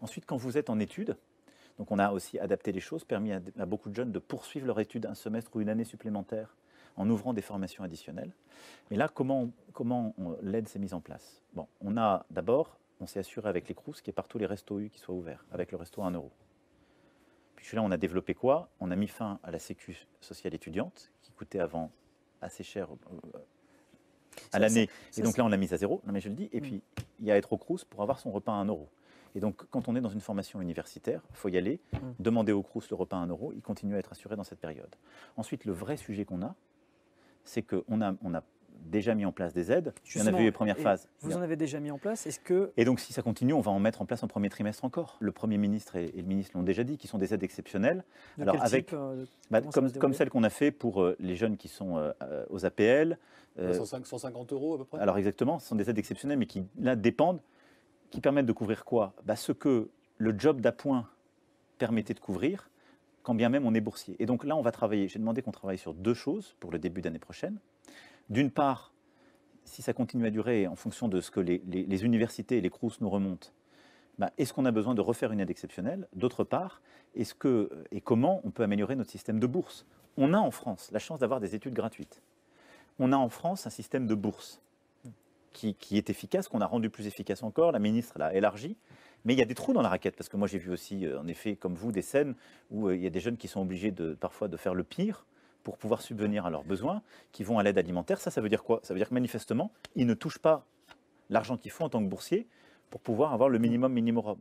Ensuite, quand vous êtes en études, donc on a aussi adapté les choses, permis à, beaucoup de jeunes de poursuivre leur étude un semestre ou une année supplémentaire en ouvrant des formations additionnelles. Mais là, comment, l'aide s'est mise en place Bon, on a d'abord, on s'est assuré avec les Crous qu'il y ait partout les restos U qui soient ouverts, avec le resto à 1 euro. Puis là, on a développé quoi On a mis fin à la sécu sociale étudiante, qui coûtait avant assez cher euh, à l'année. Et donc là, on l'a mise à zéro. mais je le dis. Et mmh. puis, il y a être au Crous pour avoir son repas à 1 euro. Et donc, quand on est dans une formation universitaire, il faut y aller, mm. demander au Crous le repas à 1 euro, il continue à être assuré dans cette période. Ensuite, le vrai sujet qu'on a, c'est qu'on a, on a déjà mis en place des aides. Justement, il y en les premières phases. Vous en avez déjà mis en place. Est-ce que Et donc si ça continue, on va en mettre en place en premier trimestre encore. Le premier ministre et, le ministre l'ont déjà dit, qui sont des aides exceptionnelles. Alors avec euh, bah, comme, comme celle qu'on a fait pour euh, les jeunes qui sont euh, aux APL. 150 euros à peu près. Alors exactement, ce sont des aides exceptionnelles, mais qui là dépendent qui permettent de couvrir quoi bah, Ce que le job d'appoint permettait de couvrir, quand bien même on est boursier. Et donc là, on va travailler. J'ai demandé qu'on travaille sur deux choses pour le début d'année prochaine. D'une part, si ça continue à durer en fonction de ce que les, universités et les CRUS nous remontent, bah, est-ce qu'on a besoin de refaire une aide exceptionnelle D'autre part, est-ce que et comment on peut améliorer notre système de bourse On a en France la chance d'avoir des études gratuites. On a en France un système de bourse qui, est efficace, qu'on a rendu plus efficace encore. La ministre l'a élargi. Mais il y a des trous dans la raquette, parce que moi j'ai vu aussi, euh, en effet, comme vous, des scènes où euh, il y a des jeunes qui sont obligés de, parfois de faire le pire pour pouvoir subvenir à leurs besoins, qui vont à l'aide alimentaire. Ça, ça veut dire quoi Ça veut dire que manifestement, ils ne touchent pas l'argent qu'ils font en tant que boursiers pour pouvoir avoir le minimum minimum.